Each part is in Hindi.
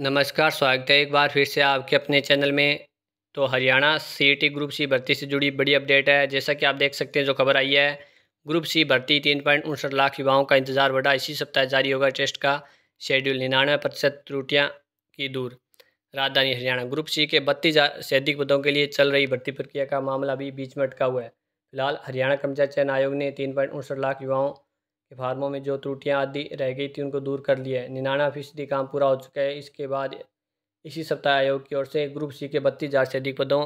नमस्कार स्वागत है एक बार फिर से आपके अपने चैनल में तो हरियाणा सीटी ग्रुप सी भर्ती से जुड़ी बड़ी अपडेट है जैसा कि आप देख सकते हैं जो खबर आई है ग्रुप सी भर्ती तीन पॉइंट उनसठ लाख युवाओं का इंतजार बढ़ा इसी सप्ताह जारी होगा टेस्ट का शेड्यूल निन्यानवे प्रतिशत त्रुटियाँ की दूर राजधानी हरियाणा ग्रुप सी के बत्तीस से अधिक पदों के लिए चल रही भर्ती प्रक्रिया का मामला भी बीच में अटका हुआ है फिलहाल हरियाणा कर्मचारी चयन आयोग ने तीन पॉइंट उनसठ लाख युवाओं के फार्मों में जो त्रुटियाँ आदि रह गई थी उनको दूर कर लिया है निन्यानवे फीसदी काम पूरा हो चुका है इसके बाद इसी सप्ताह आयोग की ओर से ग्रुप सी के बत्तीस हज़ार से अधिक पदों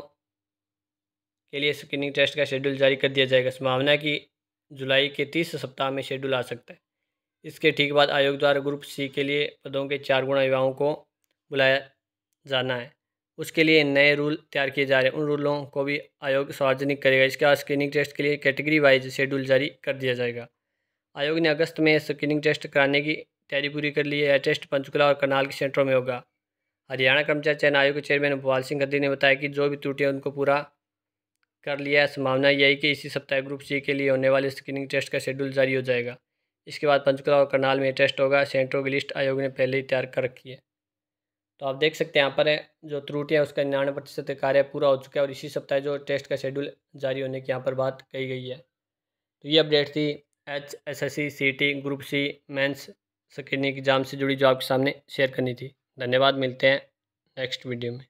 के लिए स्क्रीनिंग टेस्ट का शेड्यूल जारी कर दिया जाएगा संभावना है कि जुलाई के तीस सप्ताह में शेड्यूल आ सकता है इसके ठीक बाद आयोग द्वारा ग्रुप सी के लिए पदों के चार गुणा युवाओं को बुलाया जाना है उसके लिए नए रूल तैयार किए जा रहे हैं उन रूलों को भी आयोग सार्वजनिक करेगा इसके बाद स्क्रीनिंग टेस्ट के लिए कैटेगरी वाइज शेड्यूल जारी कर दिया जाएगा आयोग ने अगस्त में स्क्रीनिंग टेस्ट कराने की तैयारी पूरी कर ली है यह टेस्ट पंचकुला और करनाल के सेंटरों में होगा हरियाणा कर्मचारी चयन आयोग के चेयरमैन भोपाल सिंह गद्दी ने बताया कि जो भी त्रुटियाँ उनको पूरा कर लिया है संभावना यही कि इसी सप्ताह ग्रुप सी के लिए होने वाले स्क्रीनिंग टेस्ट का शेड्यूल जारी हो जाएगा इसके बाद पंचकुला और करनाल में टेस्ट होगा सेंटरों की लिस्ट आयोग ने पहले ही तैयार कर रखी है तो आप देख सकते हैं यहाँ पर है जो त्रुटियाँ उसका निन्यानवे प्रतिशत कार्य पूरा हो चुका है और इसी सप्ताह जो टेस्ट का शेड्यूल जारी होने की यहाँ पर बात कही गई है तो ये अपडेट थी H S S C C T group C mains screening exam से जुड़ी जॉब के सामने शेयर करनी थी धन्यवाद मिलते हैं नेक्स्ट वीडियो में